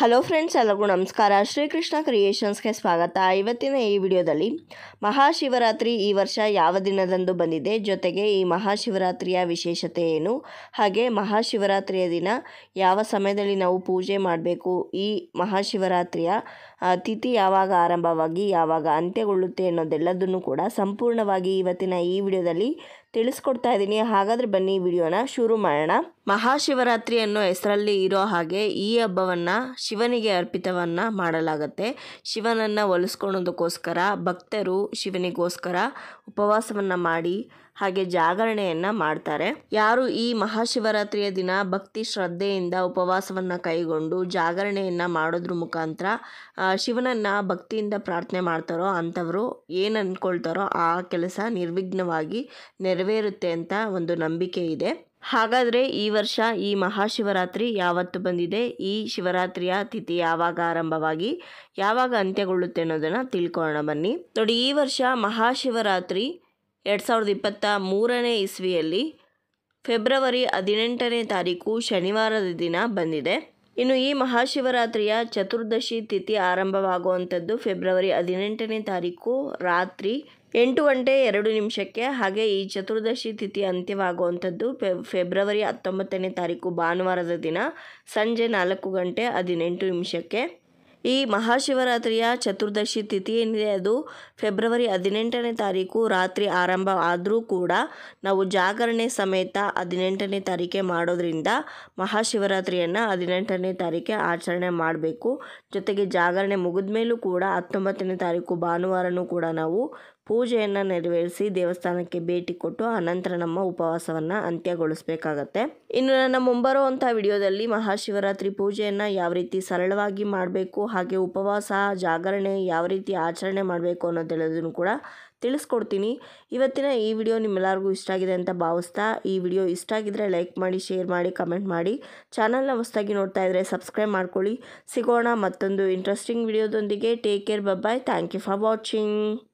hello friends ಎಲ್ಲರಿಗೂ ನಮಸ್ಕಾರ ಶ್ರೀಕೃಷ್ಣ ಕ್ರಿಯೇಷನ್ಸ್ಗೆ ಸ್ವಾಗತ ಇವತ್ತಿನ ಈ ವಿಡಿಯೋದಲ್ಲಿ ಮಹಾಶಿವರಾತ್ರಿ ಈ ವರ್ಷ ಯಾವ ದಿನದಂದು ಬಂದಿದೆ ಜೊತೆಗೆ ಈ ಮಹಾಶಿವರಾತ್ರಿಯ ವಿಶೇಷತೆ ಏನು ಹಾಗೆ ಮಹಾಶಿವರಾತ್ರಿಯ ದಿನ ಯಾವ ಸಮಯದಲ್ಲಿ ನಾವು ಪೂಜೆ ಮಾಡಬೇಕು ಈ ಮಹಾಶಿವರಾತ್ರಿಯ ತಿಥಿ ಯಾವಾಗ ಆರಂಭವಾಗಿ ಯಾವಾಗ ಅಂತ್ಯಗೊಳ್ಳುತ್ತೆ ಅನ್ನೋದೆಲ್ಲದನ್ನು ಕೂಡ ಸಂಪೂರ್ಣವಾಗಿ ಇವತ್ತಿನ ಈ ವಿಡಿಯೋದಲ್ಲಿ ತಿಳಿಸ್ಕೊಡ್ತಾ ಇದ್ದೀನಿ ಹಾಗಾದರೆ ಬನ್ನಿ ವಿಡಿಯೋನ ಶುರು ಮಾಡೋಣ ಮಹಾಶಿವರಾತ್ರಿ ಅನ್ನೋ ಹೆಸರಲ್ಲಿ ಇರೋ ಹಾಗೆ ಈ ಹಬ್ಬವನ್ನು ಶಿವನಿಗೆ ಅರ್ಪಿತವನ್ನು ಮಾಡಲಾಗತ್ತೆ ಶಿವನನ್ನು ಹೊಲಿಸ್ಕೊಳೋದಕ್ಕೋಸ್ಕರ ಭಕ್ತರು ಶಿವನಿಗೋಸ್ಕರ ಉಪವಾಸವನ್ನು ಮಾಡಿ ಹಾಗೆ ಜಾಗರಣೆಯನ್ನು ಮಾಡ್ತಾರೆ ಯಾರು ಈ ಮಹಾಶಿವರಾತ್ರಿಯ ದಿನ ಭಕ್ತಿ ಶ್ರದ್ಧೆಯಿಂದ ಉಪವಾಸವನ್ನು ಕೈಗೊಂಡು ಜಾಗರಣೆಯನ್ನು ಮಾಡೋದ್ರ ಮುಖಾಂತರ ಶಿವನನ್ನು ಭಕ್ತಿಯಿಂದ ಪ್ರಾರ್ಥನೆ ಮಾಡ್ತಾರೋ ಅಂಥವರು ಏನು ಅಂದ್ಕೊಳ್ತಾರೋ ಆ ಕೆಲಸ ನಿರ್ವಿಘ್ನವಾಗಿ ನೆರ ನೆರವೇರುತ್ತೆ ಅಂತ ಒಂದು ನಂಬಿಕೆ ಇದೆ ಹಾಗಾದರೆ ಈ ವರ್ಷ ಈ ಮಹಾಶಿವರಾತ್ರಿ ಯಾವತ್ತು ಬಂದಿದೆ ಈ ಶಿವರಾತ್ರಿಯ ತಿಥಿ ಯಾವಾಗ ಆರಂಭವಾಗಿ ಯಾವಾಗ ಅಂತ್ಯಗೊಳ್ಳುತ್ತೆ ಅನ್ನೋದನ್ನು ತಿಳ್ಕೊಳ್ಳೋಣ ಬನ್ನಿ ನೋಡಿ ಈ ವರ್ಷ ಮಹಾಶಿವರಾತ್ರಿ ಎರಡು ಸಾವಿರದ ಇಪ್ಪತ್ತ ಮೂರನೇ ಇಸ್ವಿಯಲ್ಲಿ ಫೆಬ್ರವರಿ ಹದಿನೆಂಟನೇ ತಾರೀಕು ಶನಿವಾರದ ದಿನ ಬಂದಿದೆ ಇನ್ನು ಈ ಮಹಾಶಿವರಾತ್ರಿಯ ಚತುರ್ದಶಿ ತಿಥಿ ಆರಂಭವಾಗುವಂಥದ್ದು ಫೆಬ್ರವರಿ ಹದಿನೆಂಟನೇ ತಾರೀಕು ರಾತ್ರಿ ಎಂಟು ಗಂಟೆ ಎರಡು ನಿಮಿಷಕ್ಕೆ ಹಾಗೆ ಈ ಚತುರ್ದಶಿ ತಿಥಿ ಅಂತ್ಯವಾಗುವಂಥದ್ದು ಫೆಬ್ರವರಿ ಹತ್ತೊಂಬತ್ತನೇ ತಾರೀಕು ಭಾನುವಾರದ ದಿನ ಸಂಜೆ ನಾಲ್ಕು ಗಂಟೆ ಹದಿನೆಂಟು ನಿಮಿಷಕ್ಕೆ ಈ ಮಹಾಶಿವರಾತ್ರಿಯ ಚತುರ್ದಶಿ ತಿಥಿ ಏನಿದೆ ಅದು ಫೆಬ್ರವರಿ ಹದಿನೆಂಟನೇ ತಾರೀಕು ರಾತ್ರಿ ಆರಂಭ ಆದರೂ ಕೂಡ ನಾವು ಜಾಗರಣೆ ಸಮೇತ ಹದಿನೆಂಟನೇ ತಾರೀಕೆ ಮಾಡೋದ್ರಿಂದ ಮಹಾಶಿವರಾತ್ರಿಯನ್ನು ಹದಿನೆಂಟನೇ ತಾರೀಕೆ ಆಚರಣೆ ಮಾಡಬೇಕು ಜೊತೆಗೆ ಜಾಗರಣೆ ಮುಗಿದ ಮೇಲೂ ಕೂಡ ಹತ್ತೊಂಬತ್ತನೇ ತಾರೀಕು ಭಾನುವಾರನೂ ಕೂಡ ನಾವು ಪೂಜೆಯನ್ನು ನೆರವೇರಿಸಿ ದೇವಸ್ಥಾನಕ್ಕೆ ಭೇಟಿ ಕೊಟ್ಟು ಅನಂತರ ನಮ್ಮ ಉಪವಾಸವನ್ನು ಅಂತ್ಯಗೊಳಿಸಬೇಕಾಗತ್ತೆ ಇನ್ನು ನನ್ನ ಮುಂಬರುವಂಥ ವಿಡಿಯೋದಲ್ಲಿ ಮಹಾಶಿವರಾತ್ರಿ ಪೂಜೆಯನ್ನು ಯಾವ ರೀತಿ ಸರಳವಾಗಿ ಮಾಡಬೇಕು ಹಾಗೆ ಉಪವಾಸ ಜಾಗರಣೆ ಯಾವ ರೀತಿ ಆಚರಣೆ ಮಾಡಬೇಕು ಅನ್ನೋದೆಲ್ಲದನ್ನು ಕೂಡ ತಿಳಿಸ್ಕೊಡ್ತೀನಿ ಇವತ್ತಿನ ಈ ವಿಡಿಯೋ ನಿಮ್ಮೆಲ್ಲರಿಗೂ ಇಷ್ಟ ಆಗಿದೆ ಅಂತ ಭಾವಿಸ್ತಾ ಈ ವಿಡಿಯೋ ಇಷ್ಟ ಆಗಿದ್ದರೆ ಲೈಕ್ ಮಾಡಿ ಶೇರ್ ಮಾಡಿ ಕಮೆಂಟ್ ಮಾಡಿ ಚಾನಲ್ನ ಹೊಸದಾಗಿ ನೋಡ್ತಾ ಇದ್ದರೆ ಸಬ್ಸ್ಕ್ರೈಬ್ ಮಾಡ್ಕೊಳ್ಳಿ ಸಿಗೋಣ ಮತ್ತೊಂದು ಇಂಟ್ರೆಸ್ಟಿಂಗ್ ವಿಡಿಯೋದೊಂದಿಗೆ take care bye thank you for watching